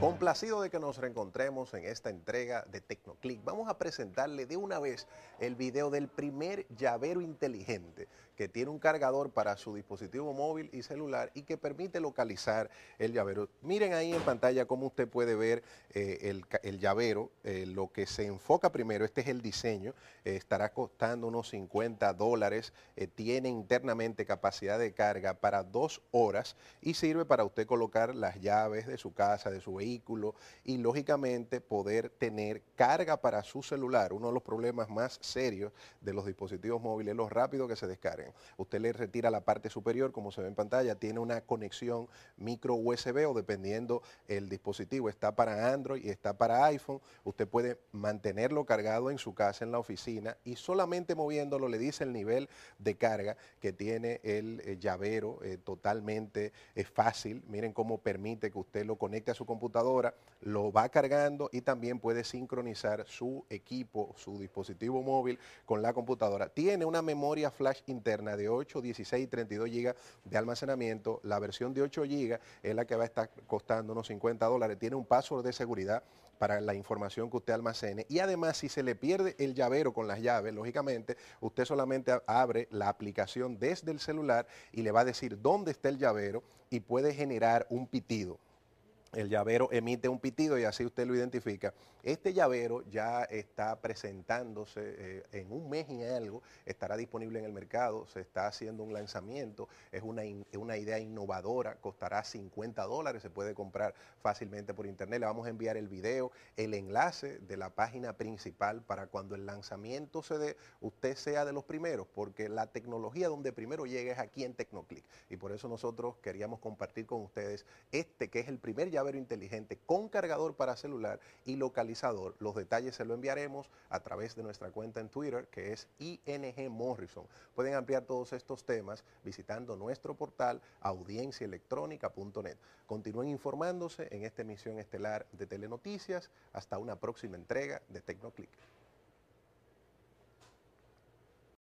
Complacido de que nos reencontremos en esta entrega de Tecnoclick. Vamos a presentarle de una vez el video del primer llavero inteligente que tiene un cargador para su dispositivo móvil y celular y que permite localizar el llavero. Miren ahí en pantalla cómo usted puede ver eh, el, llavero, eh, lo que se enfoca primero, este es el diseño, eh, estará costando unos 50 dólares, tiene internamente capacidad de carga para dos horas y sirve para usted colocar las llaves de su casa, de su vehículo y lógicamente poder tener carga para su celular, uno de los problemas más serios de los dispositivos móviles, es lo rápido que se descarga. Usted le retira la parte superior, como se ve en pantalla, tiene una conexión micro USB o dependiendo el dispositivo. Está para Android y está para iPhone. Usted puede mantenerlo cargado en su casa, en la oficina y solamente moviéndolo le dice el nivel de carga que tiene el eh, llavero eh, totalmente eh, fácil. Miren cómo permite que usted lo conecte a su computadora, lo va cargando y también puede sincronizar su equipo, su dispositivo móvil con la computadora. Tiene una memoria flash interna de 8, 16 y 32 GB de almacenamiento. La versión de 8 GB es la que va a estar costando unos 50 dólares. Tiene un password de seguridad para la información que usted almacene. Y además, si se le pierde el llavero con las llaves, lógicamente, usted solamente abre la aplicación desde el celular y le va a decir dónde está el llavero y puede generar un pitido el llavero emite un pitido y así usted lo identifica. Este llavero ya está presentándose eh, en un mes y algo, estará disponible en el mercado, se está haciendo un lanzamiento, es una, una idea innovadora, costará 50 dólares, se puede comprar fácilmente por internet, le vamos a enviar el video, el enlace de la página principal para cuando el lanzamiento se dé, usted sea de los primeros, porque la tecnología donde primero llega es aquí en Tecnoclick y por eso nosotros queríamos compartir con ustedes este que es el primer llavero inteligente con cargador para celular y localizador. Los detalles se lo enviaremos a través de nuestra cuenta en Twitter, que es ING Morrison. Pueden ampliar todos estos temas visitando nuestro portal audienciaelectrónica.net. Continúen informándose en esta emisión estelar de Telenoticias. Hasta una próxima entrega de TecnoClick.